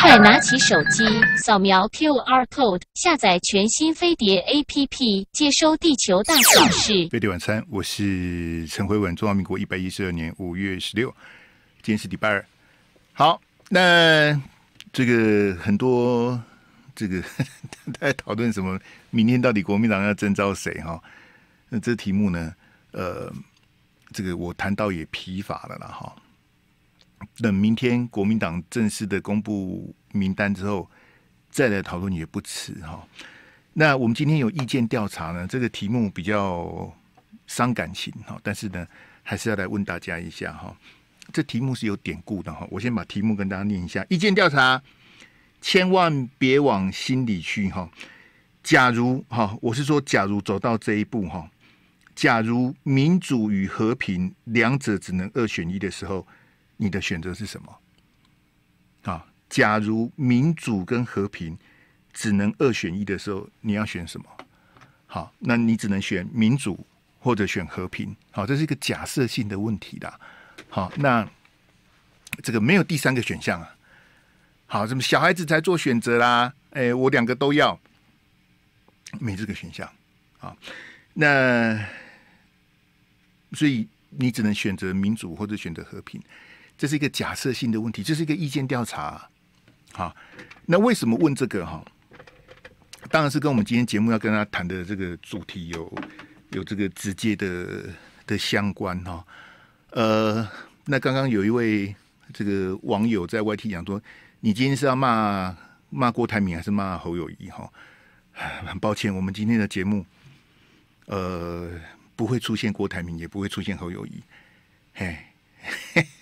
快拿起手机，扫描 QR code，下载全新飞碟 APP，接收地球大小事。飞碟晚餐，我是陈慧文，中华民国一百一十二年五月十六，今天是礼拜二。好，那这个很多这个 在讨论什么？明天到底国民党要征召谁？哈，那这题目呢？呃，这个我谈到也疲乏了了哈。等明天国民党正式的公布名单之后，再来讨论也不迟哈。那我们今天有意见调查呢，这个题目比较伤感情哈，但是呢，还是要来问大家一下哈。这题目是有典故的哈，我先把题目跟大家念一下：意见调查，千万别往心里去哈。假如哈，我是说，假如走到这一步哈，假如民主与和平两者只能二选一的时候。你的选择是什么？啊，假如民主跟和平只能二选一的时候，你要选什么？好，那你只能选民主或者选和平。好，这是一个假设性的问题的。好，那这个没有第三个选项啊。好，怎么小孩子才做选择啦？哎，我两个都要，没这个选项。好，那所以你只能选择民主或者选择和平。这是一个假设性的问题，这是一个意见调查，好，那为什么问这个哈？当然是跟我们今天节目要跟他谈的这个主题有有这个直接的的相关哈。呃，那刚刚有一位这个网友在 YT 讲说，你今天是要骂骂郭台铭还是骂侯友谊哈？很抱歉，我们今天的节目呃不会出现郭台铭，也不会出现侯友谊，嘿。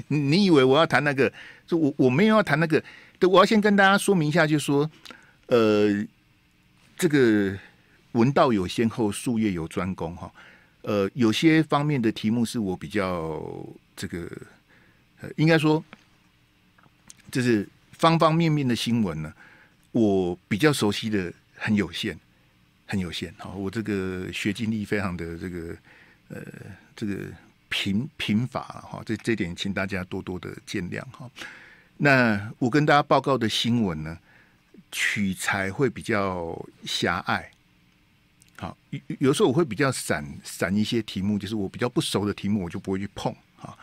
你以为我要谈那个？就我我没有要谈那个。对，我要先跟大家说明一下，就说，呃，这个文道有先后，术业有专攻哈。呃，有些方面的题目是我比较这个，呃，应该说，就是方方面面的新闻呢，我比较熟悉的很有限，很有限。好，我这个学经历非常的这个，呃，这个。平平乏了哈，这这点请大家多多的见谅哈。那我跟大家报告的新闻呢，取材会比较狭隘。好，有有时候我会比较散散一些题目，就是我比较不熟的题目，我就不会去碰哈。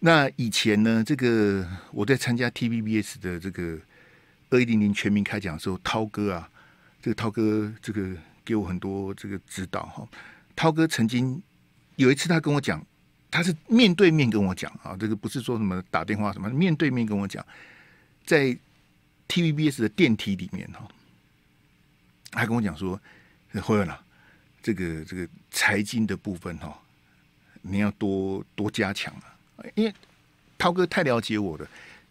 那以前呢，这个我在参加 T V B S 的这个二一零零全民开讲的时候，涛哥啊，这个涛哥这个给我很多这个指导哈。涛哥曾经有一次他跟我讲。他是面对面跟我讲啊，这个不是说什么打电话什么，面对面跟我讲，在 TVBS 的电梯里面哈，他跟我讲说，侯了，这个这个财经的部分哈，你要多多加强啊，因为涛哥太了解我了，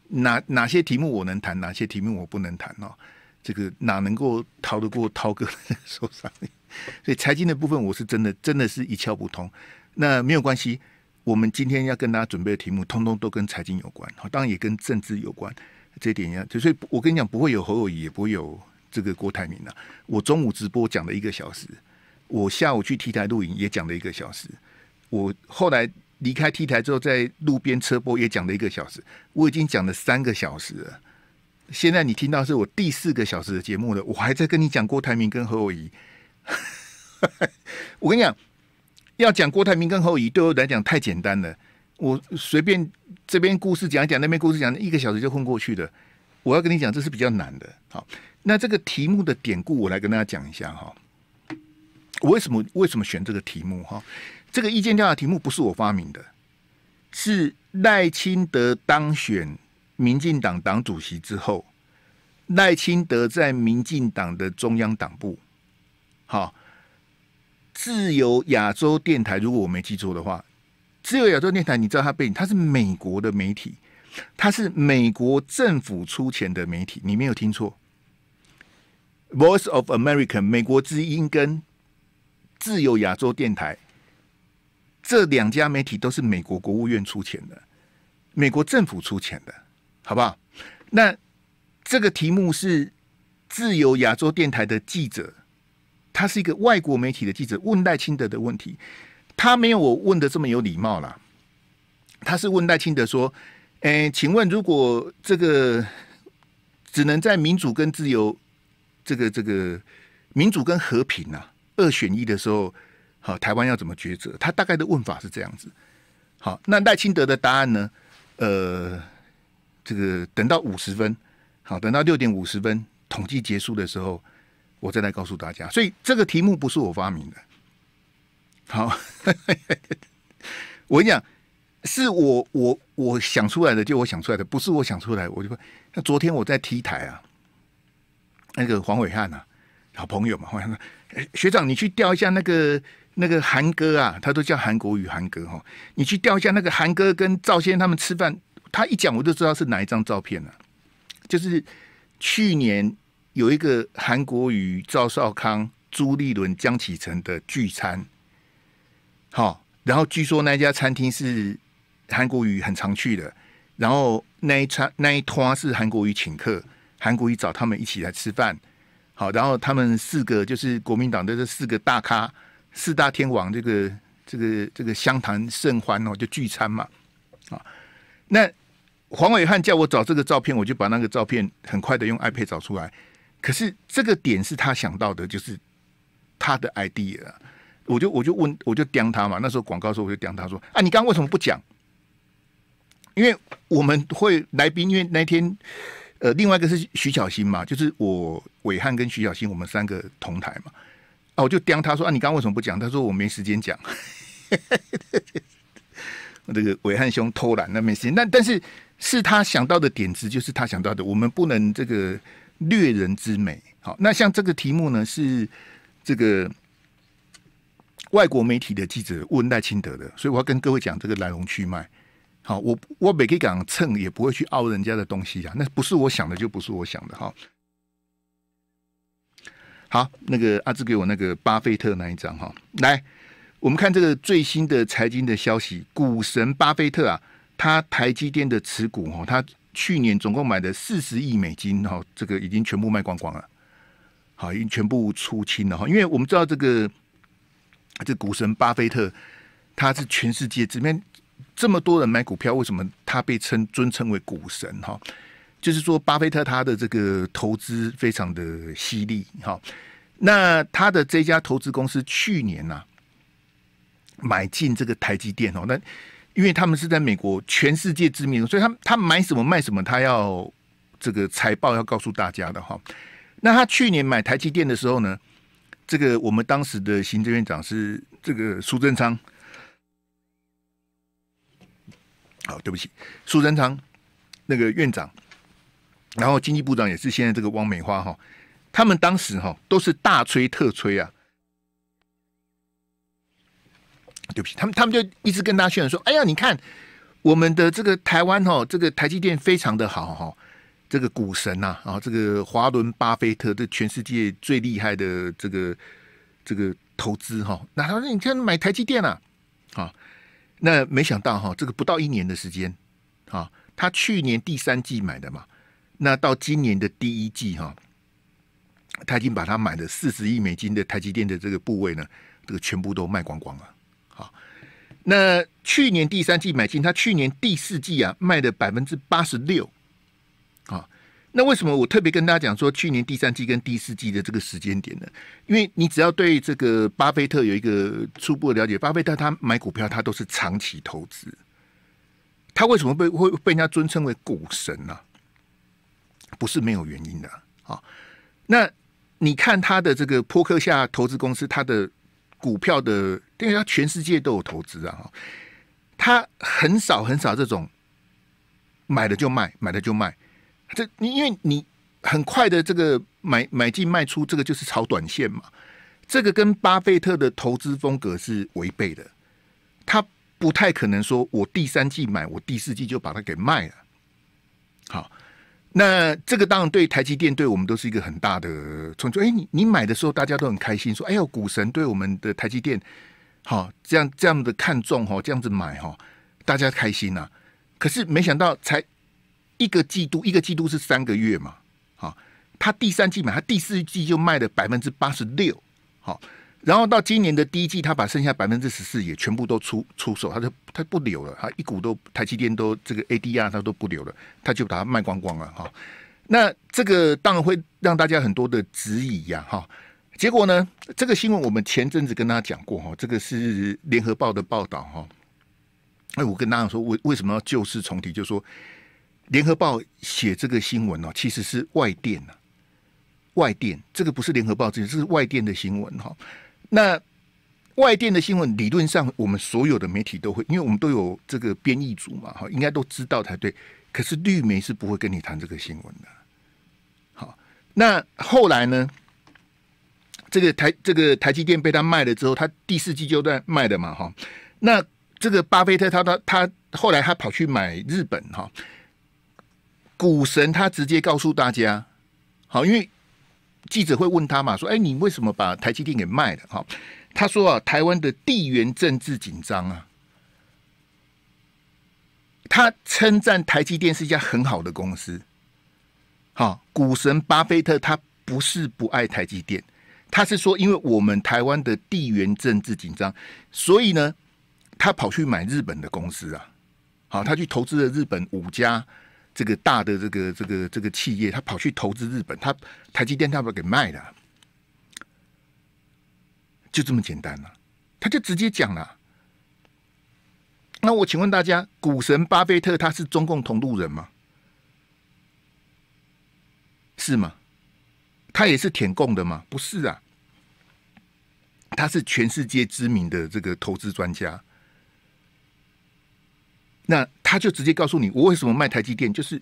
哪哪些题目我能谈，哪些题目我不能谈哦，这个哪能够逃得过涛哥手上？所以财经的部分，我是真的真的是一窍不通。那没有关系。我们今天要跟大家准备的题目，通通都跟财经有关，当然也跟政治有关。这点一就所以我跟你讲，不会有侯友谊，不会有这个郭台铭了。我中午直播讲了一个小时，我下午去 T 台录影也讲了一个小时，我后来离开 T 台之后，在路边车播也讲了一个小时，我已经讲了三个小时了。现在你听到是我第四个小时的节目了，我还在跟你讲郭台铭跟侯友谊。我跟你讲。要讲郭台铭跟侯裔，对我来讲太简单了。我随便这边故事讲一讲，那边故事讲，一个小时就混过去的。我要跟你讲，这是比较难的。好，那这个题目的典故，我来跟大家讲一下哈。我为什么为什么选这个题目哈？这个意见调查题目不是我发明的，是赖清德当选民进党党主席之后，赖清德在民进党的中央党部，好。自由亚洲电台，如果我没记错的话，自由亚洲电台，你知道它背景，它是美国的媒体，它是美国政府出钱的媒体，你没有听错。Voice of America，美国之音，跟自由亚洲电台这两家媒体都是美国国务院出钱的，美国政府出钱的，好不好？那这个题目是自由亚洲电台的记者。他是一个外国媒体的记者问赖清德的问题，他没有我问的这么有礼貌啦。他是问赖清德说：“哎，请问如果这个只能在民主跟自由这个这个民主跟和平啊二选一的时候，好，台湾要怎么抉择？”他大概的问法是这样子。好，那赖清德的答案呢？呃，这个等到五十分，好，等到六点五十分统计结束的时候。我再来告诉大家，所以这个题目不是我发明的。好，我跟你讲，是我我我想出来的，就我想出来的，不是我想出来。我就说，那昨天我在 T 台啊，那个黄伟汉啊，好朋友嘛，黄伟汉，学长，你去调一下那个那个韩哥啊，他都叫韩国语韩哥哈，你去调一下那个韩哥跟赵先他们吃饭，他一讲我就知道是哪一张照片了，就是去年。有一个韩国瑜、赵少康、朱立伦、江启澄的聚餐，好，然后据说那家餐厅是韩国瑜很常去的，然后那一餐那一趟是韩国瑜请客，韩国瑜找他们一起来吃饭，好，然后他们四个就是国民党的这四个大咖四大天王，这个这个这个相谈甚欢哦，就聚餐嘛，啊，那黄伟汉叫我找这个照片，我就把那个照片很快的用 iPad 找出来。可是这个点是他想到的，就是他的 idea。我就我就问，我就刁他嘛。那时候广告时候我就刁他说：“啊，你刚刚为什么不讲？”因为我们会来宾，因为那天呃，另外一个是徐小新嘛，就是我伟汉跟徐小新，我们三个同台嘛。啊，我就刁他说：“啊，你刚刚为什么不讲？”他说：“我没时间讲。”这个伟汉兄偷懒，那没时间。那但是是他想到的点子，就是他想到的。我们不能这个。掠人之美，好。那像这个题目呢，是这个外国媒体的记者问赖清德的，所以我要跟各位讲这个来龙去脉。好，我我每可以讲蹭，也不会去拗人家的东西啊，那不是我想的，就不是我想的，哈。好，那个阿志给我那个巴菲特那一张，哈。来，我们看这个最新的财经的消息，股神巴菲特啊，他台积电的持股哈，他。去年总共买的四十亿美金，哈，这个已经全部卖光光了，好，已经全部出清了哈。因为我们知道这个这股神巴菲特，他是全世界这边这么多人买股票，为什么他被称尊称为股神？哈，就是说巴菲特他的这个投资非常的犀利，哈。那他的这家投资公司去年呐，买进这个台积电哦，那。因为他们是在美国，全世界知名，所以他他买什么卖什么，他要这个财报要告诉大家的哈。那他去年买台积电的时候呢，这个我们当时的行政院长是这个苏贞昌，好，对不起，苏贞昌那个院长，然后经济部长也是现在这个汪美花哈，他们当时哈都是大吹特吹啊。对不起，他们他们就一直跟大家宣传说：“哎呀，你看我们的这个台湾哈，这个台积电非常的好哈，这个股神呐啊，这个华伦巴菲特这全世界最厉害的这个这个投资哈，那他说你看买台积电了啊，那没想到哈，这个不到一年的时间啊，他去年第三季买的嘛，那到今年的第一季哈，他已经把他买的四十亿美金的台积电的这个部位呢，这个全部都卖光光了。”那去年第三季买进，他去年第四季啊卖的百分之八十六，啊，那为什么我特别跟大家讲说去年第三季跟第四季的这个时间点呢？因为你只要对这个巴菲特有一个初步的了解，巴菲特他买股票他都是长期投资，他为什么被会被人家尊称为股神呢？不是没有原因的啊。那你看他的这个坡克夏投资公司，他的。股票的，因为他全世界都有投资啊，他很少很少这种，买了就卖，买了就卖，这你因为你很快的这个买买进卖出，这个就是炒短线嘛，这个跟巴菲特的投资风格是违背的，他不太可能说我第三季买，我第四季就把它给卖了，好。那这个当然对台积电对我们都是一个很大的冲击。哎，你你买的时候大家都很开心，说哎呦股神对我们的台积电好这样这样的看重哈，这样子买哈，大家开心呐。可是没想到才一个季度，一个季度是三个月嘛，好，他第三季买，他第四季就卖了百分之八十六，好。然后到今年的第一季，他把剩下百分之十四也全部都出出手，他就他不留了，他一股都台积电都这个 ADR 他都不留了，他就把它卖光光了哈。那这个当然会让大家很多的质疑呀哈。结果呢，这个新闻我们前阵子跟大家讲过哈，这个是联合报的报道哈。哎，我跟大家说，为为什么要旧事重提？就是说联合报写这个新闻呢，其实是外电呐，外电这个不是联合报这是外电的新闻哈。那外电的新闻理论上，我们所有的媒体都会，因为我们都有这个编译组嘛，哈，应该都知道才对。可是绿媒是不会跟你谈这个新闻的。好，那后来呢？这个台这个台积电被他卖了之后，他第四季就在卖的嘛，哈。那这个巴菲特，他他他后来他跑去买日本哈，股神他直接告诉大家，好，因为。记者会问他嘛，说：“哎，你为什么把台积电给卖了？”哈，他说啊，台湾的地缘政治紧张啊。他称赞台积电是一家很好的公司。好，股神巴菲特他不是不爱台积电，他是说因为我们台湾的地缘政治紧张，所以呢，他跑去买日本的公司啊。好，他去投资了日本五家。这个大的这个这个这个企业，他跑去投资日本，他台积电他把给卖了，就这么简单啊！他就直接讲了。那我请问大家，股神巴菲特他是中共同路人吗？是吗？他也是舔共的吗？不是啊，他是全世界知名的这个投资专家。那。他就直接告诉你，我为什么卖台积电？就是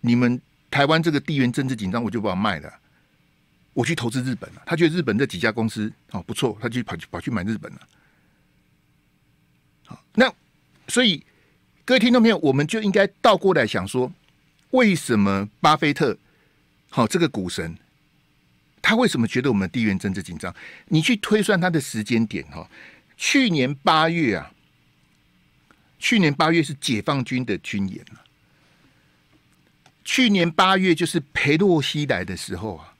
你们台湾这个地缘政治紧张，我就把它卖了。我去投资日本了。他觉得日本这几家公司哦不错，他就跑去跑去买日本了。好，那所以各位听众朋友，我们就应该倒过来想说，为什么巴菲特好这个股神，他为什么觉得我们地缘政治紧张？你去推算他的时间点哈，去年八月啊。去年八月是解放军的军演去年八月就是裴洛西来的时候啊，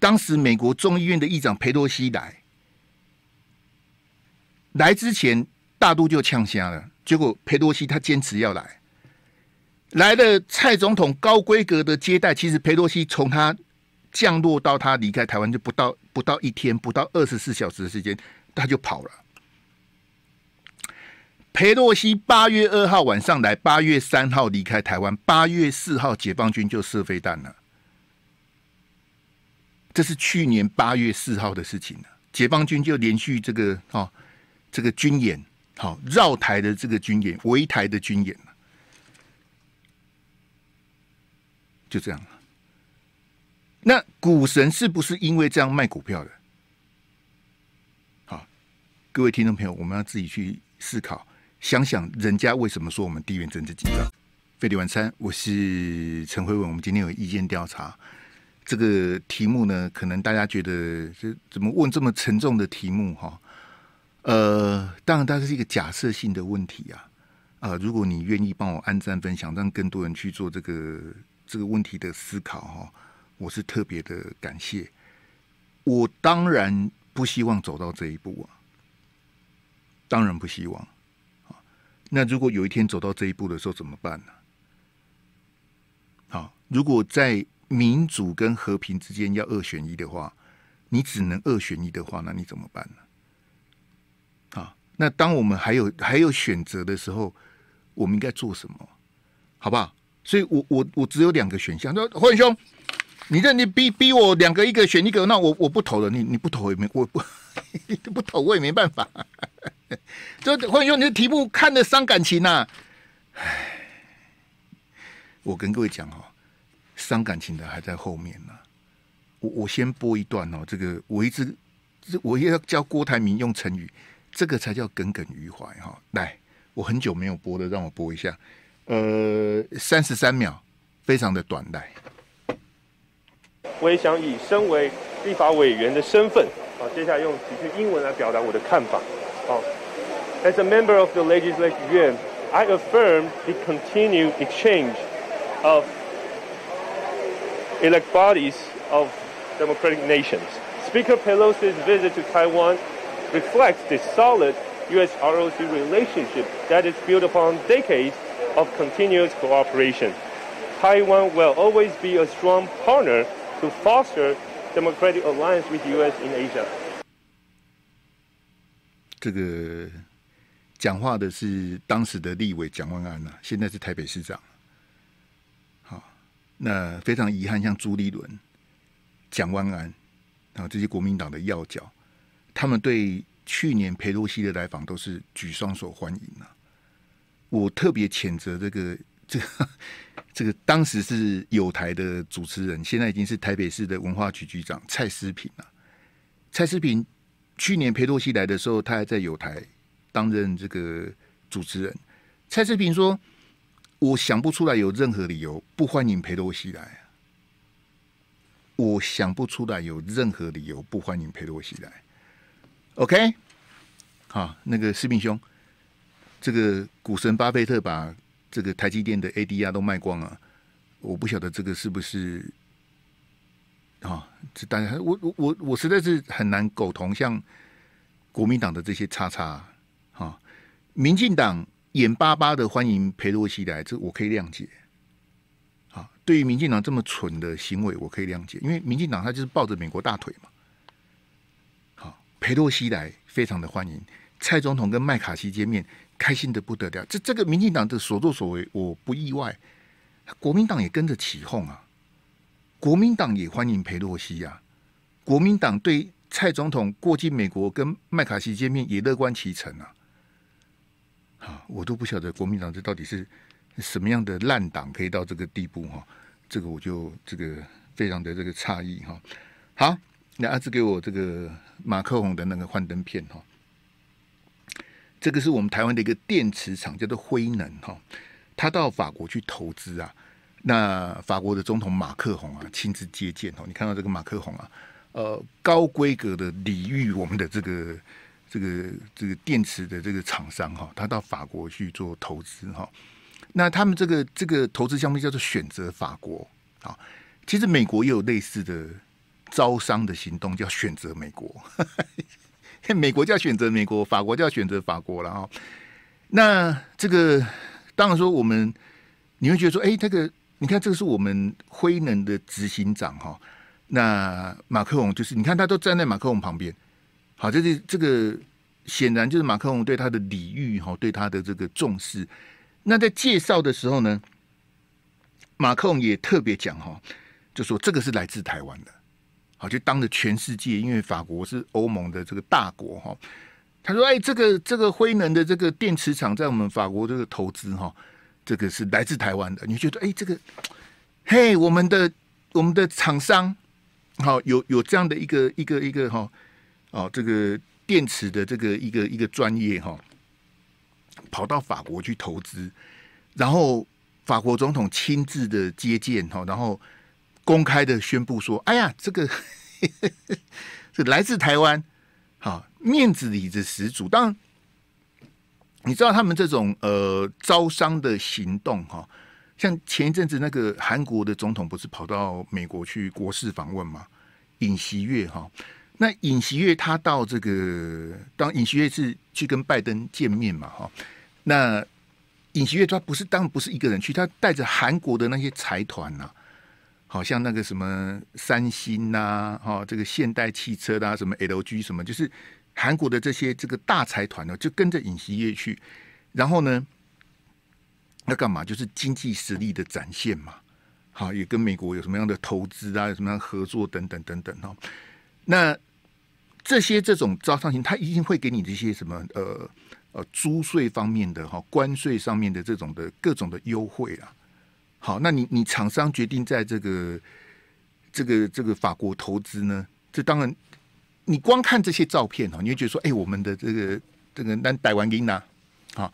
当时美国众议院的议长裴洛西来，来之前大都就呛瞎了。结果裴洛西他坚持要来，来了蔡总统高规格的接待，其实裴洛西从他降落到他离开台湾就不到不到一天，不到二十四小时的时间，他就跑了。裴洛西八月二号晚上来，八月三号离开台湾，八月四号解放军就射飞弹了。这是去年八月四号的事情了。解放军就连续这个啊，这个军演，好绕台的这个军演，围台的军演就这样了。那股神是不是因为这样卖股票的？好，各位听众朋友，我们要自己去思考。想想人家为什么说我们地缘政治紧张？费利万餐，我是陈辉文。我们今天有意见调查，这个题目呢，可能大家觉得这怎么问这么沉重的题目？哈，呃，当然，它是一个假设性的问题啊。啊，如果你愿意帮我按赞分享，让更多人去做这个这个问题的思考，哈，我是特别的感谢。我当然不希望走到这一步啊，当然不希望。那如果有一天走到这一步的时候怎么办呢？好，如果在民主跟和平之间要二选一的话，你只能二选一的话，那你怎么办呢？啊，那当我们还有还有选择的时候，我们应该做什么？好不好？所以，我我我只有两个选项。那霍兄，你这你逼逼我两个，一个选一个，那我我不投了，你你不投也没，我不。你 不投我也没办法，这 者用你的题目看的伤感情呐。唉，我跟各位讲哦，伤感情的还在后面呢。我我先播一段哦，这个我一直这我要教郭台铭用成语，这个才叫耿耿于怀哈。来，我很久没有播的，让我播一下，呃，三十三秒，非常的短来。我也想以身为立法委员的身份。好，接下来用几句英文来表达我的看法。好，As a member of the Legislative Yuan, I affirm the continued exchange of elect bodies of democratic nations. Speaker Pelosi's visit to Taiwan reflects the solid U.S.-ROC relationship that is built upon decades of continuous cooperation. Taiwan will always be a strong partner to foster democratic alliance with US in Asia。这个讲话的是当时的立委蒋万安呐，现在是台北市长。好，那非常遗憾，像朱立伦、蒋万安啊这些国民党的要角，他们对去年佩洛西的来访都是举双手欢迎呐。我特别谴责这个这。个。这个当时是有台的主持人，现在已经是台北市的文化局局长蔡思平了。蔡思平去年裴洛西来的时候，他还在有台担任这个主持人。蔡思平说：“我想不出来有任何理由不欢迎裴洛西来我想不出来有任何理由不欢迎裴洛西来。”OK，好，那个思平兄，这个股神巴菲特把。这个台积电的 ADR 都卖光了，我不晓得这个是不是啊？这当然，我我我实在是很难苟同，像国民党的这些叉叉啊，民进党眼巴巴的欢迎裴洛西来，这我可以谅解。啊。对于民进党这么蠢的行为，我可以谅解，因为民进党他就是抱着美国大腿嘛。好，裴洛西来，非常的欢迎，蔡总统跟麦卡锡见面。开心的不得了，这这个民进党的所作所为，我不意外，国民党也跟着起哄啊，国民党也欢迎裴洛西啊，国民党对蔡总统过境美国跟麦卡锡见面也乐观其成啊，啊，我都不晓得国民党这到底是什么样的烂党，可以到这个地步哈，这个我就这个非常的这个诧异哈，好，那阿志给我这个马克宏的那个幻灯片哈。这个是我们台湾的一个电池厂，叫做辉能哈。他到法国去投资啊，那法国的总统马克宏啊亲自接见哦。你看到这个马克宏啊，呃，高规格的礼遇我们的这个这个这个电池的这个厂商哈。他到法国去做投资哈。那他们这个这个投资项目叫做选择法国啊。其实美国也有类似的招商的行动，叫选择美国。美国就要选择美国，法国就要选择法国了啊！那这个当然说，我们你会觉得说，哎，这个你看，这个是我们辉能的执行长哈。那马克龙就是，你看他都站在马克龙旁边，好，这是这个显然就是马克龙对他的礼遇哈，对他的这个重视。那在介绍的时候呢，马克龙也特别讲哈，就说这个是来自台湾的。好，就当着全世界，因为法国是欧盟的这个大国哈。他说：“哎，这个这个辉能的这个电池厂在我们法国这个投资哈，这个是来自台湾的。你觉得，哎，这个，嘿，我们的我们的厂商好有有这样的一个一个一个哈哦，这个电池的这个一个一个专业哈，跑到法国去投资，然后法国总统亲自的接见哈，然后。”公开的宣布说：“哎呀，这个是 来自台湾，好面子里子十足。当然，你知道他们这种呃招商的行动哈，像前一阵子那个韩国的总统不是跑到美国去国事访问吗？尹锡悦哈，那尹锡悦他到这个，当尹锡悦是去跟拜登见面嘛？哈，那尹锡悦他不是当不是一个人去，他带着韩国的那些财团呐。”好像那个什么三星呐，哈，这个现代汽车的，什么 LG 什么，就是韩国的这些这个大财团呢，就跟着尹锡业去，然后呢，要干嘛？就是经济实力的展现嘛。好，也跟美国有什么样的投资啊，有什么样合作等等等等哦。那这些这种招商型，他一定会给你这些什么呃呃租税方面的哈关税上面的这种的各种的优惠啊。好，那你你厂商决定在这个这个这个法国投资呢？这当然，你光看这些照片哦，你就觉得说，哎，我们的这个这个南戴完丁呐，啊，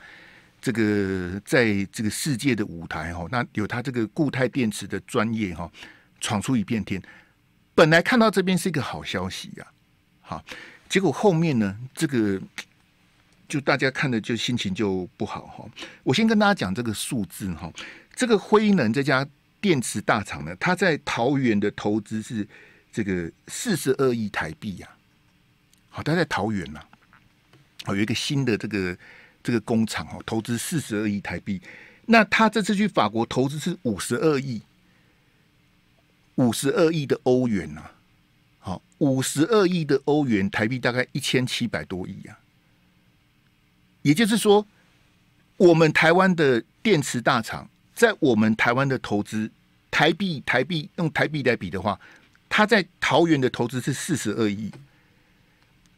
这个在这个世界的舞台哦，那有他这个固态电池的专业哈，闯出一片天。本来看到这边是一个好消息呀，好，结果后面呢，这个就大家看的就心情就不好哈。我先跟大家讲这个数字哈。这个辉能这家电池大厂呢，他在桃园的投资是这个四十二亿台币呀。好，他在桃园呐，哦，有一个新的这个这个工厂哦，投资四十二亿台币。那他这次去法国投资是五十二亿，五十二亿的欧元呐。好，五十二亿的欧元，台币大概一千七百多亿啊。也就是说，我们台湾的电池大厂。在我们台湾的投资，台币台币用台币来比的话，他在桃园的投资是四十二亿，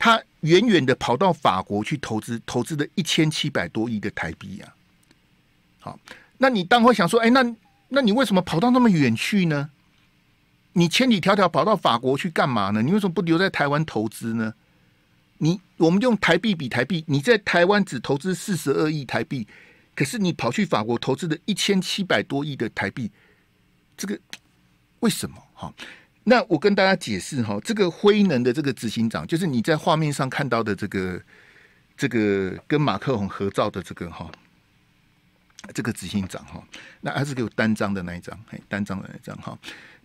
他远远的跑到法国去投资，投资的一千七百多亿的台币啊！好，那你当会想说，哎，那那你为什么跑到那么远去呢？你千里迢迢跑到法国去干嘛呢？你为什么不留在台湾投资呢？你我们用台币比台币，你在台湾只投资四十二亿台币。可是你跑去法国投资的一千七百多亿的台币，这个为什么？哈，那我跟大家解释哈，这个辉能的这个执行长，就是你在画面上看到的这个这个跟马克宏合照的这个哈，这个执行长哈，那还是给我单张的那一张，嘿，单张的那一张哈。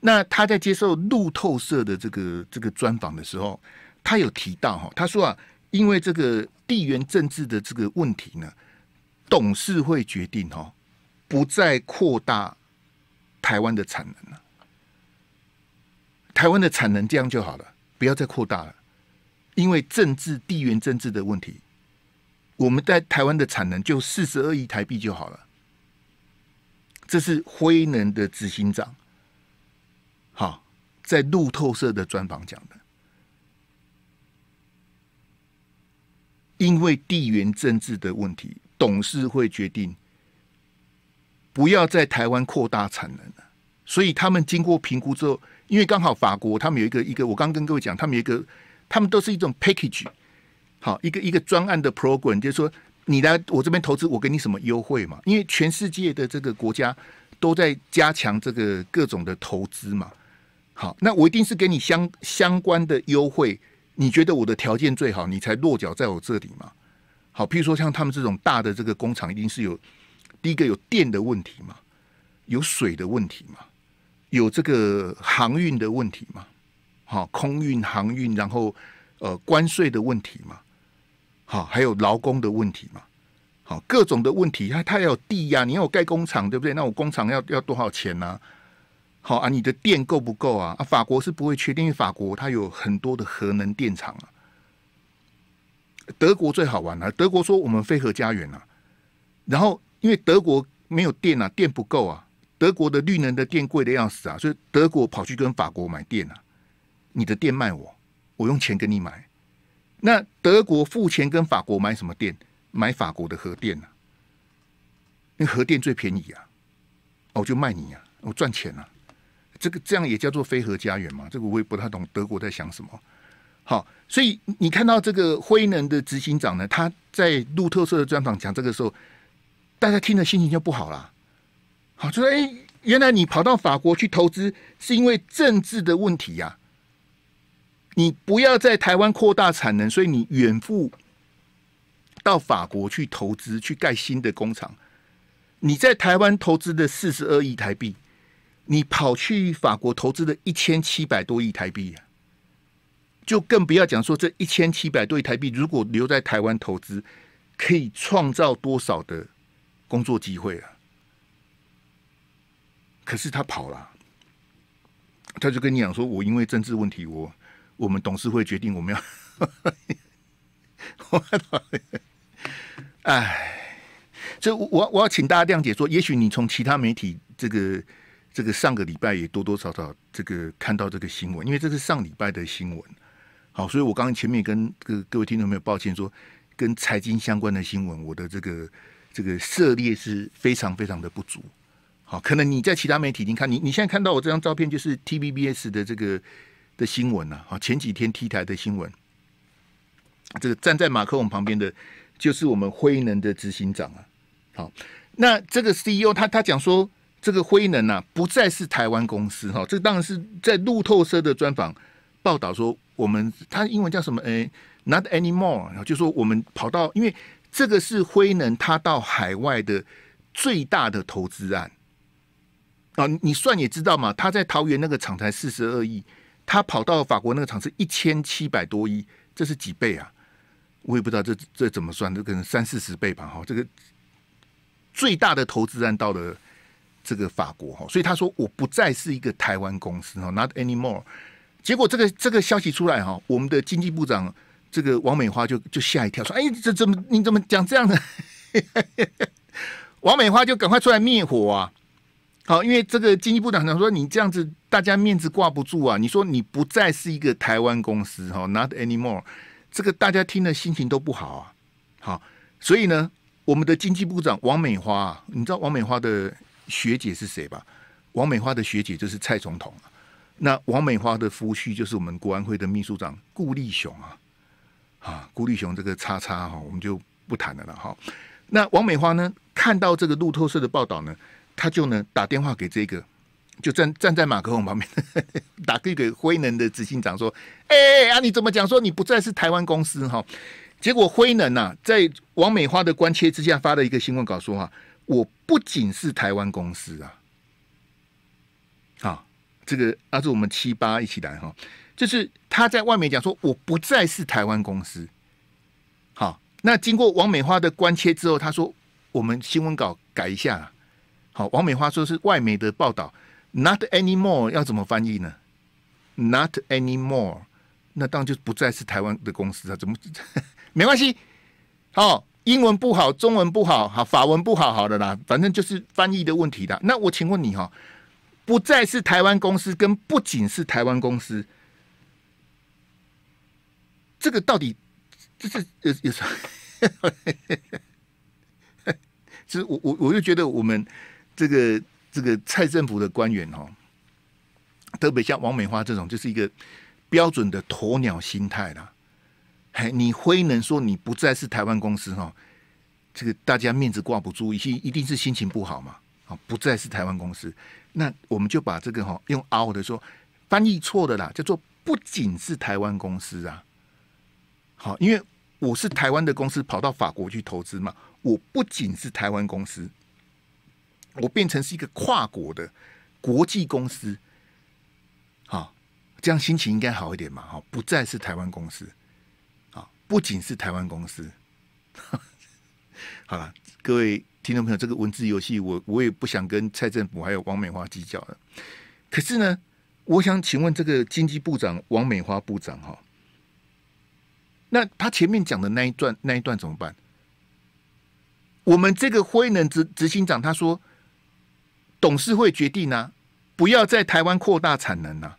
那他在接受路透社的这个这个专访的时候，他有提到哈，他说啊，因为这个地缘政治的这个问题呢。董事会决定哦，不再扩大台湾的产能了。台湾的产能这样就好了，不要再扩大了。因为政治地缘政治的问题，我们在台湾的产能就四十二亿台币就好了。这是辉能的执行长，好，在路透社的专访讲的，因为地缘政治的问题。董事会决定不要在台湾扩大产能了，所以他们经过评估之后，因为刚好法国他们有一个一个，我刚刚跟各位讲，他们有一个，他们都是一种 package，好一个一个专案的 program，就是说你来我这边投资，我给你什么优惠嘛？因为全世界的这个国家都在加强这个各种的投资嘛，好，那我一定是给你相相关的优惠，你觉得我的条件最好，你才落脚在我这里嘛？好，譬如说像他们这种大的这个工厂，一定是有第一个有电的问题嘛，有水的问题嘛，有这个航运的问题嘛，好，空运、航运，然后呃关税的问题嘛，好，还有劳工的问题嘛，好，各种的问题，它它要有地呀，你要盖工厂对不对？那我工厂要要多少钱呢？好啊，你的电够不够啊？啊，法国是不会缺，因为法国它有很多的核能电厂啊。德国最好玩了。德国说我们飞核家园啊，然后因为德国没有电啊，电不够啊，德国的绿能的电贵的要死啊，所以德国跑去跟法国买电啊。你的电卖我，我用钱跟你买。那德国付钱跟法国买什么电？买法国的核电啊，那核电最便宜啊。我就卖你呀，我赚钱啊。这个这样也叫做非核家园嘛？这个我也不太懂德国在想什么。好。所以你看到这个辉能的执行长呢，他在路透社的专访讲这个时候，大家听了心情就不好了。好，就说哎，原来你跑到法国去投资是因为政治的问题呀？你不要在台湾扩大产能，所以你远赴到法国去投资，去盖新的工厂。你在台湾投资的四十二亿台币，你跑去法国投资的一千七百多亿台币呀。就更不要讲说这一千七百对台币，如果留在台湾投资，可以创造多少的工作机会啊？可是他跑了，他就跟你讲说：“我因为政治问题，我我们董事会决定我们要。”哎，这我我要请大家谅解，说也许你从其他媒体这个这个上个礼拜也多多少少这个看到这个新闻，因为这是上礼拜的新闻。好，所以我刚刚前面跟各各位听众朋友抱歉说，跟财经相关的新闻，我的这个这个涉猎是非常非常的不足。好，可能你在其他媒体已经看，你你现在看到我这张照片就是 T B B S 的这个的新闻呐，啊，前几天 T 台的新闻。这个站在马克龙旁边的就是我们辉能的执行长啊。好，那这个 C E O 他他讲说，这个辉能啊不再是台湾公司哈，这当然是在路透社的专访。报道说，我们它英文叫什么？哎，Not anymore。然后就说我们跑到，因为这个是辉能，他到海外的最大的投资案啊。你算也知道嘛？他在桃园那个厂才四十二亿，他跑到法国那个厂是一千七百多亿，这是几倍啊？我也不知道这这怎么算，这可能三四十倍吧。哈，这个最大的投资案到了这个法国哈，所以他说我不再是一个台湾公司哈，Not anymore。结果这个这个消息出来哈，我们的经济部长这个王美花就就吓一跳，说：“哎，这怎么你怎么讲这样的？” 王美花就赶快出来灭火啊！好，因为这个经济部长常说：“你这样子，大家面子挂不住啊！”你说你不再是一个台湾公司哈，Not anymore。这个大家听了心情都不好啊。好，所以呢，我们的经济部长王美花，你知道王美花的学姐是谁吧？王美花的学姐就是蔡总统。那王美花的夫婿就是我们国安会的秘书长顾立雄啊，啊，顾立雄这个叉叉哈，我们就不谈了了哈。那王美花呢，看到这个路透社的报道呢，她就呢打电话给这个，就站站在马克龙旁边，打给给辉能的执行长说：“哎啊，你怎么讲？说你不再是台湾公司哈？”结果辉能呐，在王美花的关切之下，发了一个新闻稿说：“哈，我不仅是台湾公司啊。”这个那是我们七八一起来哈，就是他在外面讲说我不再是台湾公司，好，那经过王美花的关切之后，他说我们新闻稿改一下，好，王美花说是外媒的报道，not anymore 要怎么翻译呢？not anymore 那当然就不再是台湾的公司啊，怎么 没关系？好，英文不好，中文不好，好，法文不好，好的啦，反正就是翻译的问题的。那我请问你哈？不再是台湾公司，跟不仅是台湾公司，这个到底就是有有什么？就是我我我就觉得我们这个这个蔡政府的官员哈，特别像王美花这种，就是一个标准的鸵鸟心态啦。还你灰能说你不再是台湾公司哈？这个大家面子挂不住，心一定是心情不好嘛啊！不再是台湾公司。那我们就把这个哈用拗的说翻译错的啦，叫做不仅是台湾公司啊。好，因为我是台湾的公司跑到法国去投资嘛，我不仅是台湾公司，我变成是一个跨国的国际公司。好，这样心情应该好一点嘛。好，不再是台湾公司，啊，不仅是台湾公司。好了，各位。听众朋友，这个文字游戏，我我也不想跟蔡政府还有王美花计较了。可是呢，我想请问这个经济部长王美花部长哈，那他前面讲的那一段那一段怎么办？我们这个辉能执执行长他说，董事会决定啊，不要在台湾扩大产能了，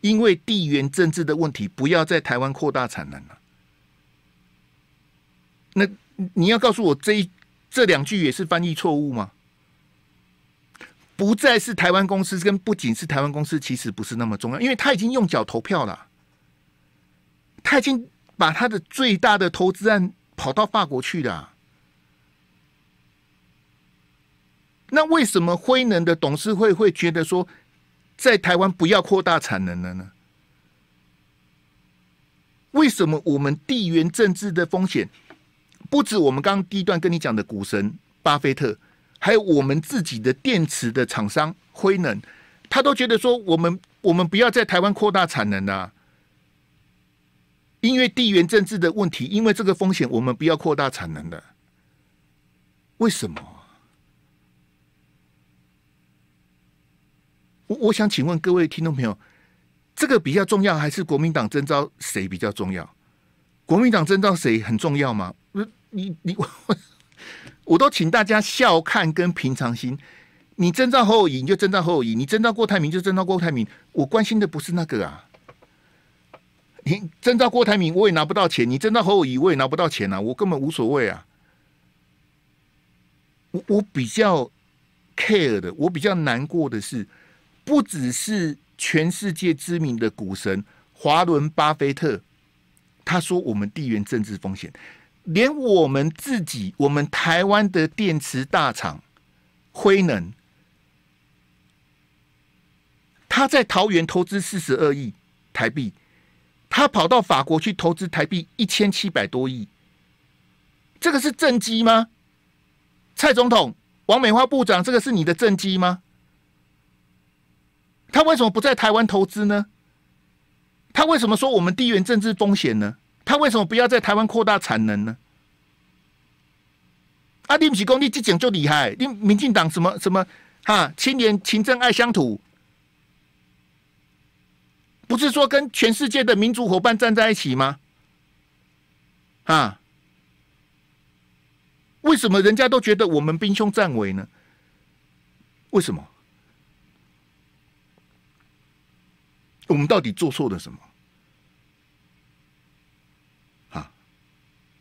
因为地缘政治的问题，不要在台湾扩大产能了。那你要告诉我这一？这两句也是翻译错误吗？不再是台湾公司，跟不仅是台湾公司，其实不是那么重要，因为他已经用脚投票了，他已经把他的最大的投资案跑到法国去了。那为什么辉能的董事会会觉得说，在台湾不要扩大产能了呢？为什么我们地缘政治的风险？不止我们刚刚第一段跟你讲的股神巴菲特，还有我们自己的电池的厂商辉能，他都觉得说我们我们不要在台湾扩大产能啊，因为地缘政治的问题，因为这个风险，我们不要扩大产能的。为什么？我我想请问各位听众朋友，这个比较重要，还是国民党征召谁比较重要？国民党征召谁很重要吗？你你我 我都请大家笑看跟平常心。你真造侯友你就真造侯友你真造郭台铭，就真造郭台铭。我关心的不是那个啊。你真到郭台铭，我也拿不到钱；你真到侯友我也拿不到钱啊。我根本无所谓啊。我我比较 care 的，我比较难过的是，不只是全世界知名的股神华伦巴菲特，他说我们地缘政治风险。连我们自己，我们台湾的电池大厂辉能，他在桃园投资四十二亿台币，他跑到法国去投资台币一千七百多亿，这个是政绩吗？蔡总统、王美花部长，这个是你的政绩吗？他为什么不在台湾投资呢？他为什么说我们地缘政治风险呢？他为什么不要在台湾扩大产能呢？啊，你不是功，你这讲就厉害。你民进党什么什么啊，青年勤政爱乡土，不是说跟全世界的民族伙伴站在一起吗？啊，为什么人家都觉得我们兵凶战危呢？为什么？我们到底做错了什么？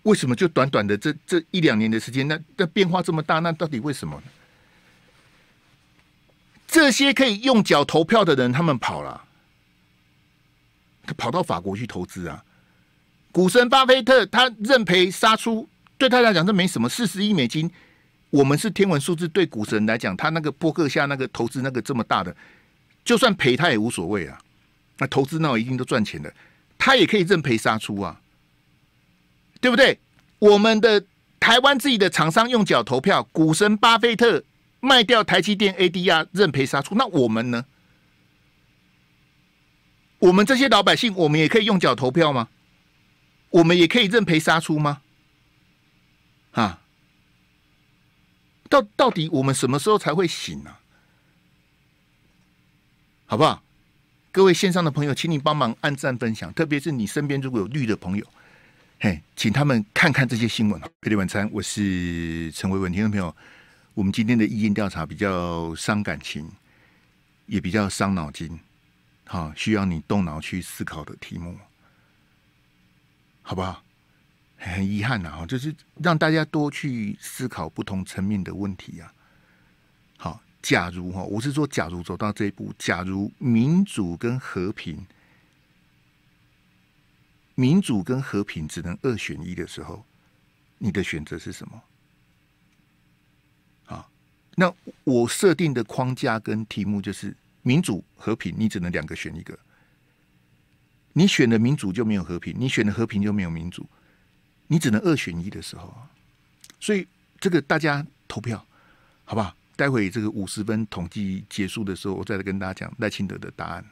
为什么就短短的这这一两年的时间，那那变化这么大？那到底为什么？这些可以用脚投票的人，他们跑了，他跑到法国去投资啊。股神巴菲特他认赔杀出，对他来讲这没什么，四十亿美金，我们是天文数字。对股神来讲，他那个博克下那个投资那个这么大的，就算赔他也无所谓啊。那投资那一定都赚钱的，他也可以认赔杀出啊。对不对？我们的台湾自己的厂商用脚投票，股神巴菲特卖掉台积电 ADR 认赔杀出，那我们呢？我们这些老百姓，我们也可以用脚投票吗？我们也可以认赔杀出吗？啊？到到底我们什么时候才会醒啊？好不好？各位线上的朋友，请你帮忙按赞分享，特别是你身边如果有绿的朋友。嘿，请他们看看这些新闻。《夜店晚餐》，我是陈伟文，听众朋友，我们今天的意见调查比较伤感情，也比较伤脑筋，好，需要你动脑去思考的题目，好不好？很遗憾呐，哈，就是让大家多去思考不同层面的问题呀。好，假如哈，我是说，假如走到这一步，假如民主跟和平。民主跟和平只能二选一的时候，你的选择是什么？啊，那我设定的框架跟题目就是民主和平，你只能两个选一个。你选了民主就没有和平，你选了和平就没有民主，你只能二选一的时候啊。所以这个大家投票好不好？待会这个五十分统计结束的时候，我再来跟大家讲赖清德的答案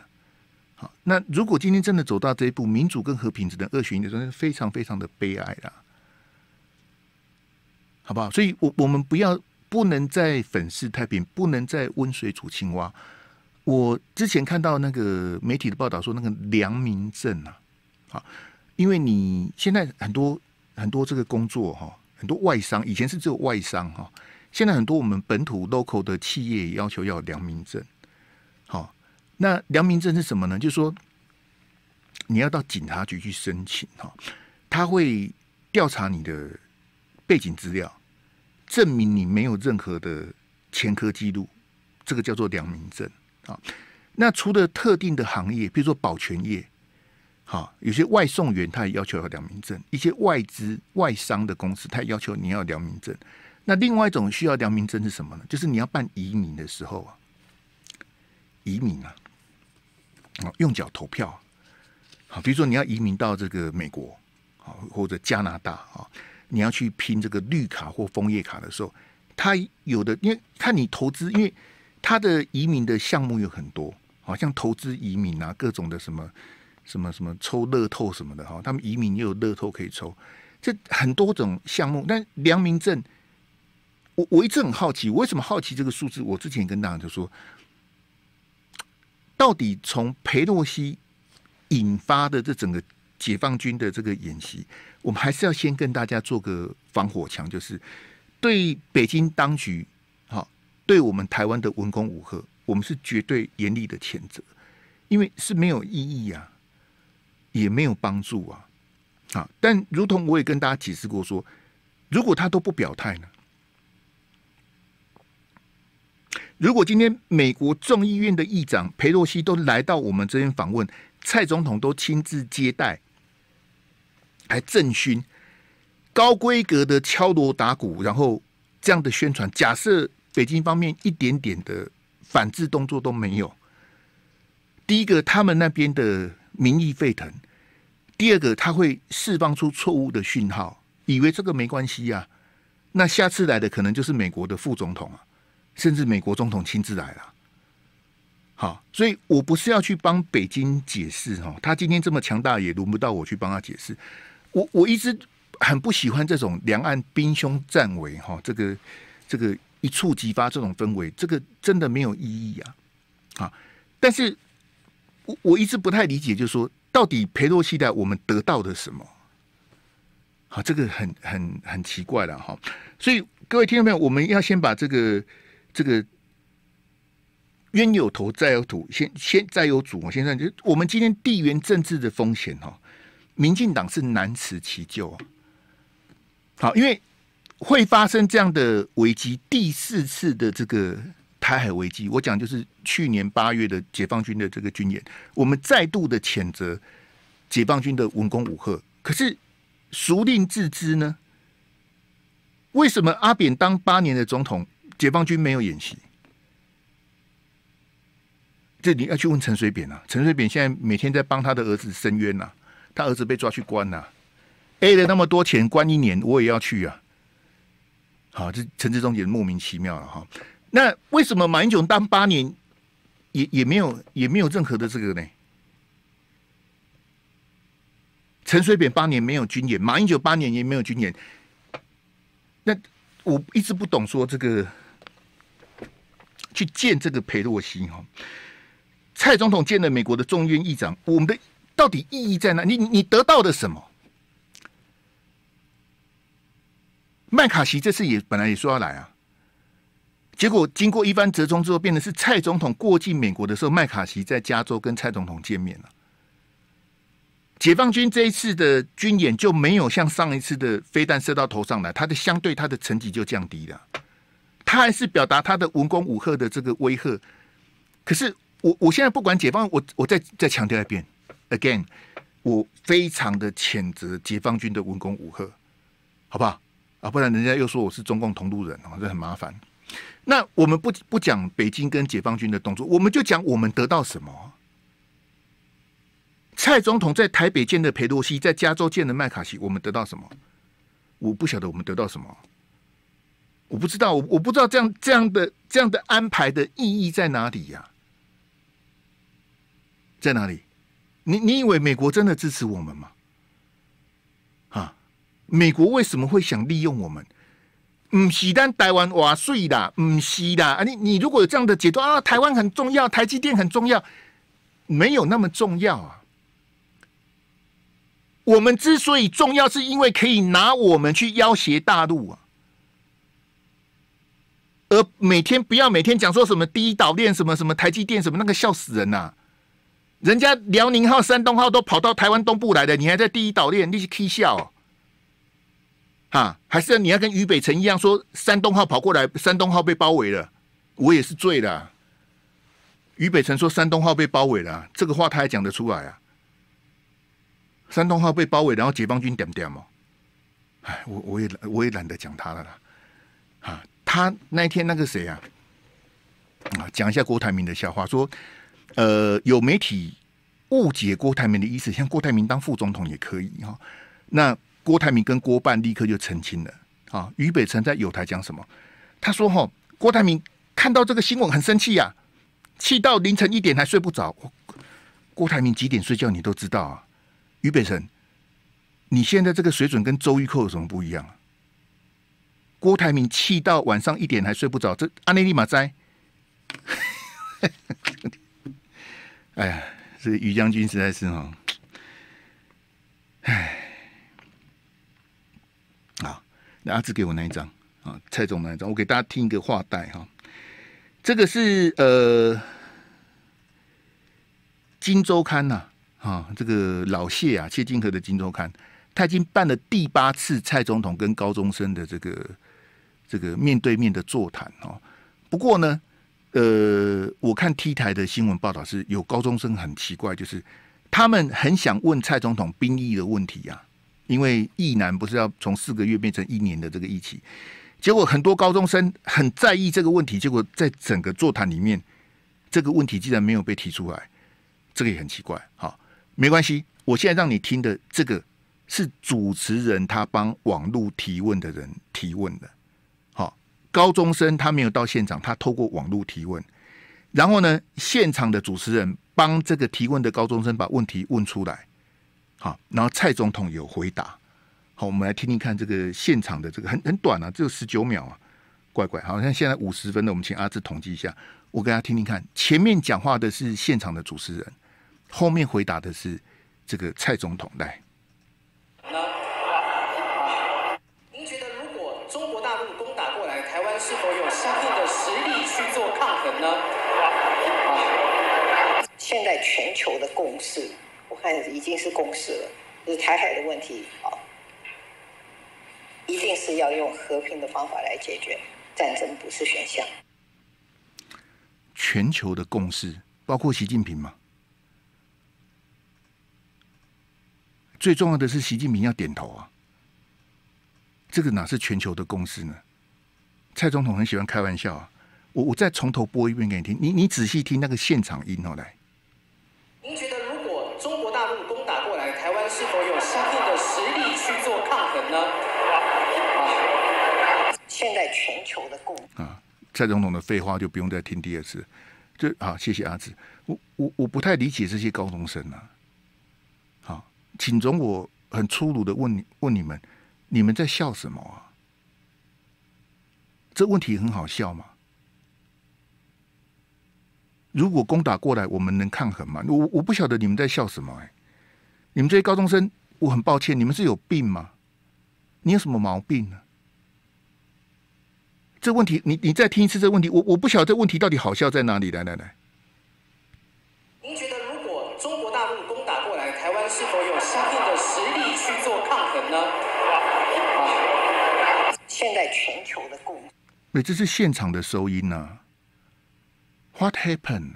那如果今天真的走到这一步，民主跟和平只能二选一的时候，非常非常的悲哀啦，好不好？所以，我我们不要不能再粉饰太平，不能再温水煮青蛙。我之前看到那个媒体的报道说，那个良民证啊，好，因为你现在很多很多这个工作哈，很多外商以前是只有外商哈，现在很多我们本土 local 的企业要求要良民证。那良民证是什么呢？就是说，你要到警察局去申请哈，他会调查你的背景资料，证明你没有任何的前科记录，这个叫做良民证啊。那除了特定的行业，比如说保全业，好，有些外送员他也要求要良民证，一些外资外商的公司他也要求你要良民证。那另外一种需要良民证是什么呢？就是你要办移民的时候啊，移民啊。用脚投票，好，比如说你要移民到这个美国好，或者加拿大啊，你要去拼这个绿卡或枫叶卡的时候，他有的，因为看你投资，因为他的移民的项目有很多，好像投资移民啊，各种的什么什么什么抽乐透什么的哈，他们移民也有乐透可以抽，这很多种项目。但良民证，我我一直很好奇，为什么好奇这个数字？我之前跟大家就说。到底从佩洛西引发的这整个解放军的这个演习，我们还是要先跟大家做个防火墙，就是对北京当局，好，对我们台湾的文攻武吓，我们是绝对严厉的谴责，因为是没有意义啊，也没有帮助啊，啊！但如同我也跟大家解释过，说如果他都不表态呢？如果今天美国众议院的议长佩洛西都来到我们这边访问，蔡总统都亲自接待，还政勋高规格的敲锣打鼓，然后这样的宣传，假设北京方面一点点的反制动作都没有，第一个他们那边的民意沸腾，第二个他会释放出错误的讯号，以为这个没关系呀，那下次来的可能就是美国的副总统啊。甚至美国总统亲自来了，好，所以我不是要去帮北京解释哈，他今天这么强大，也轮不到我去帮他解释。我我一直很不喜欢这种两岸兵凶战危哈，这个这个一触即发这种氛围，这个真的没有意义啊，啊！但是，我我一直不太理解，就是说，到底佩洛西的我们得到的什么？好，这个很很很奇怪了哈。所以各位听众朋友，我们要先把这个。这个冤有头，债有土，先先债有主啊！现在就我们今天地缘政治的风险哈，民进党是难辞其咎啊！好，因为会发生这样的危机，第四次的这个台海危机，我讲就是去年八月的解放军的这个军演，我们再度的谴责解放军的文攻武赫，可是孰令自知呢？为什么阿扁当八年的总统？解放军没有演习，这你要去问陈水扁啊，陈水扁现在每天在帮他的儿子申冤呐，他儿子被抓去关呐，A 了那么多钱关一年，我也要去啊。好，这陈志忠也莫名其妙了哈。那为什么马英九当八年，也也没有也没有任何的这个呢？陈水扁八年没有军演，马英九八年也没有军演。那我一直不懂说这个。去见这个佩洛西哈，蔡总统见了美国的众院议长，我们的到底意义在哪？你你得到的什么？麦卡锡这次也本来也说要来啊，结果经过一番折中之后，变得是蔡总统过境美国的时候，麦卡锡在加州跟蔡总统见面了。解放军这一次的军演就没有像上一次的飞弹射到头上来，它的相对它的成绩就降低了。他还是表达他的文攻武赫的这个威吓，可是我我现在不管解放我我再再强调一遍，again，我非常的谴责解放军的文攻武吓，好不好？啊，不然人家又说我是中共同路人哦，这很麻烦。那我们不不讲北京跟解放军的动作，我们就讲我们得到什么。蔡总统在台北见的裴洛西，在加州见的麦卡锡，我们得到什么？我不晓得我们得到什么。我不知道，我我不知道这样这样的这样的安排的意义在哪里呀？在哪里？你你以为美国真的支持我们吗？啊，美国为什么会想利用我们？嗯，西单台湾瓦碎啦，嗯西啦，你你如果有这样的解读啊，台湾很重要，台积电很重要，没有那么重要啊。我们之所以重要，是因为可以拿我们去要挟大陆啊。而每天不要每天讲说什么第一岛链什么什么台积电什么那个笑死人呐！人家辽宁号、山东号都跑到台湾东部来的，你还在第一岛链，你是 k 笑，哈？还是你要跟于北辰一样说山东号跑过来，山东号被包围了，我也是醉了。于北辰说山东号被包围了，这个话他还讲得出来啊？山东号被包围，然后解放军点不点哦，哎，我我也我也懒得讲他了啦，啊。他那一天那个谁啊啊讲一下郭台铭的笑话，说呃有媒体误解郭台铭的意思，像郭台铭当副总统也可以哈。那郭台铭跟郭办立刻就澄清了啊。俞北辰在有台讲什么？他说哈，郭台铭看到这个新闻很生气呀，气到凌晨一点还睡不着。郭台铭几点睡觉你都知道啊？俞北辰，你现在这个水准跟周玉蔻有什么不一样啊？郭台铭气到晚上一点还睡不着，这阿内利马灾，哎呀，这于将军实在是哈，哎，好，那阿志给我那一张啊，蔡总那一张，我给大家听一个话带哈，这个是呃《金周刊》呐，啊，这个老谢啊，谢金河的《金周刊》，他已经办了第八次蔡总统跟高中生的这个。这个面对面的座谈哦，不过呢，呃，我看 T 台的新闻报道是有高中生很奇怪，就是他们很想问蔡总统兵役的问题啊，因为役男不是要从四个月变成一年的这个役期，结果很多高中生很在意这个问题，结果在整个座谈里面，这个问题既然没有被提出来，这个也很奇怪。好，没关系，我现在让你听的这个是主持人他帮网络提问的人提问的。高中生他没有到现场，他透过网络提问，然后呢，现场的主持人帮这个提问的高中生把问题问出来，好，然后蔡总统有回答，好，我们来听听看这个现场的这个很很短啊，只有十九秒啊，乖乖，好像现在五十分了，我们请阿志统计一下，我给大家听听看，前面讲话的是现场的主持人，后面回答的是这个蔡总统来。现在全球的共识，我看已经是共识了。就是台海的问题啊，一定是要用和平的方法来解决，战争不是选项。全球的共识包括习近平吗？最重要的是习近平要点头啊。这个哪是全球的共识呢？蔡总统很喜欢开玩笑啊。我我再从头播一遍给你听，你你仔细听那个现场音哦，来。您觉得如果中国大陆攻打过来，台湾是否有相应的实力去做抗衡呢？啊！现在全球的共啊，蔡总统的废话就不用再听第二次。这啊，谢谢阿志，我我我不太理解这些高中生啊。好，请总，我很粗鲁的问你问你们，你们在笑什么啊？这问题很好笑吗？如果攻打过来，我们能抗衡吗？我我不晓得你们在笑什么哎！你们这些高中生，我很抱歉，你们是有病吗？你有什么毛病呢？这问题，你你再听一次这问题，我我不晓得这问题到底好笑在哪里。来来来，您觉得如果中国大陆攻打过来，台湾是否有相应的实力去做抗衡呢？现在全球的共……哎，这是现场的收音呢。What happened？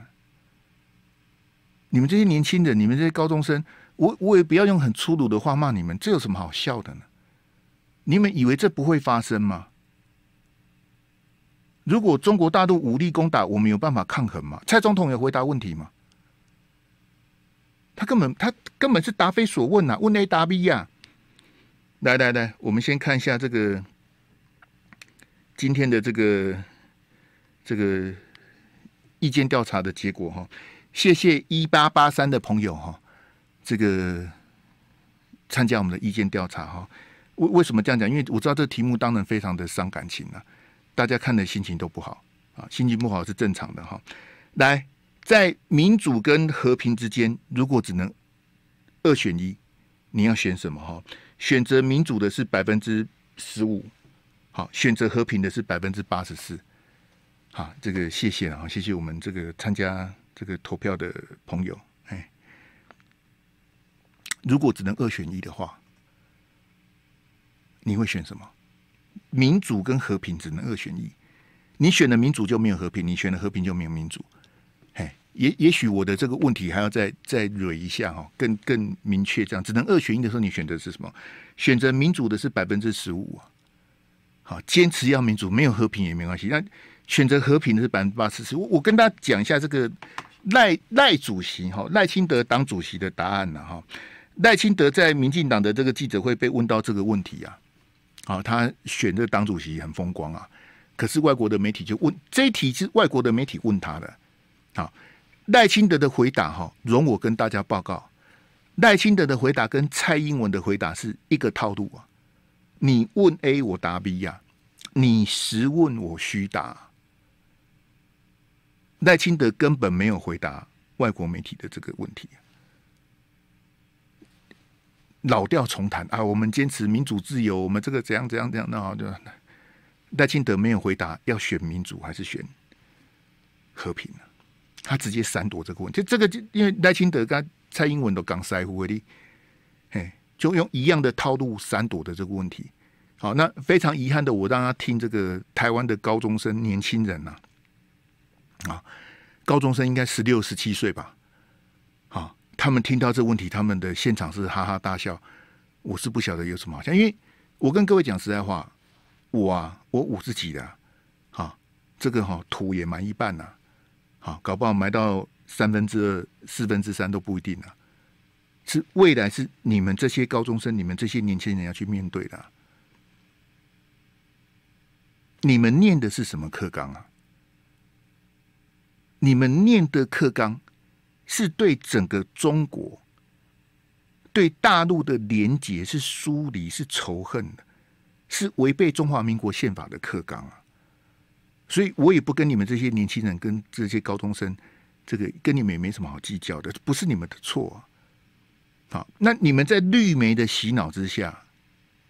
你们这些年轻人，你们这些高中生，我我也不要用很粗鲁的话骂你们，这有什么好笑的呢？你们以为这不会发生吗？如果中国大陆武力攻打，我们有办法抗衡吗？蔡总统有回答问题吗？他根本他根本是答非所问啊，问 A 答 B 呀。来来来，我们先看一下这个今天的这个这个。意见调查的结果哈，谢谢一八八三的朋友哈，这个参加我们的意见调查哈。为为什么这样讲？因为我知道这题目当然非常的伤感情了，大家看的心情都不好啊，心情不好是正常的哈。来，在民主跟和平之间，如果只能二选一，你要选什么哈？选择民主的是百分之十五，好，选择和平的是百分之八十四。好，这个谢谢啊！谢谢我们这个参加这个投票的朋友。哎，如果只能二选一的话，你会选什么？民主跟和平只能二选一，你选了民主就没有和平，你选了和平就没有民主。哎，也也许我的这个问题还要再再捋一下哈，更更明确这样。只能二选一的时候，你选择是什么？选择民主的是百分之十五啊。好，坚持要民主，没有和平也没关系。那选择和平的是百分之八十四。我我跟大家讲一下这个赖赖主席哈，赖清德党主席的答案了哈。赖清德在民进党的这个记者会被问到这个问题啊，啊，他选这党主席很风光啊，可是外国的媒体就问这一题是外国的媒体问他的。好，赖清德的回答哈，容我跟大家报告，赖清德的回答跟蔡英文的回答是一个套路啊。你问 A 我答 B 呀，你实问我虚答。赖清德根本没有回答外国媒体的这个问题，老调重谈啊！我们坚持民主自由，我们这个怎样怎样怎样？那的，赖清德没有回答要选民主还是选和平呢？他直接闪躲这个问题。这个就因为赖清德跟蔡英文都刚晒互的，嘿，就用一样的套路闪躲的这个问题。好，那非常遗憾的，我让他听这个台湾的高中生年轻人呐。啊，高中生应该十六、十七岁吧？啊，他们听到这问题，他们的现场是哈哈大笑。我是不晓得有什么好像，因为我跟各位讲实在话，我啊，我五十几了。啊，这个哈土也蛮一半呐。好，搞不好埋到三分之二、四分之三都不一定啊。是未来是你们这些高中生、你们这些年轻人要去面对的。你们念的是什么课纲啊？你们念的课纲，是对整个中国、对大陆的连结是疏离、是仇恨的，是违背中华民国宪法的课纲啊！所以我也不跟你们这些年轻人、跟这些高中生，这个跟你们也没什么好计较的，不是你们的错啊。好，那你们在绿媒的洗脑之下，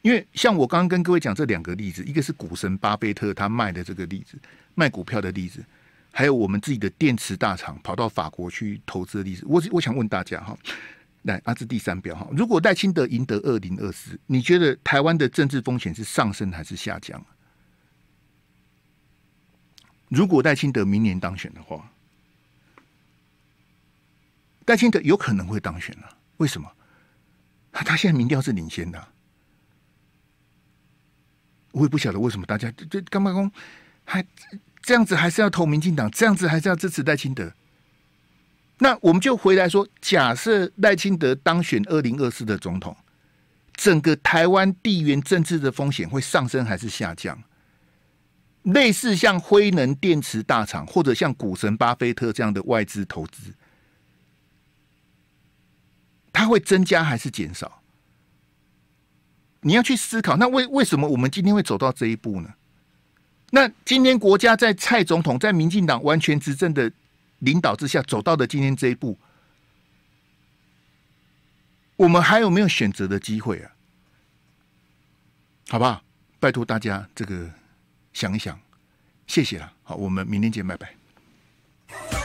因为像我刚刚跟各位讲这两个例子，一个是股神巴菲特他卖的这个例子，卖股票的例子。还有我们自己的电池大厂跑到法国去投资的历史，我我想问大家哈，来，阿智第三表哈，如果戴清德赢得二零二四，你觉得台湾的政治风险是上升还是下降？如果戴清德明年当选的话，戴清德有可能会当选啊？为什么？他现在民调是领先的，我也不晓得为什么大家这这干罢工还。这样子还是要投民进党，这样子还是要支持赖清德。那我们就回来说，假设赖清德当选二零二四的总统，整个台湾地缘政治的风险会上升还是下降？类似像辉能电池大厂，或者像股神巴菲特这样的外资投资，它会增加还是减少？你要去思考，那为为什么我们今天会走到这一步呢？那今天国家在蔡总统在民进党完全执政的领导之下走到的今天这一步，我们还有没有选择的机会啊？好不好？拜托大家这个想一想，谢谢了。好，我们明天见，拜拜。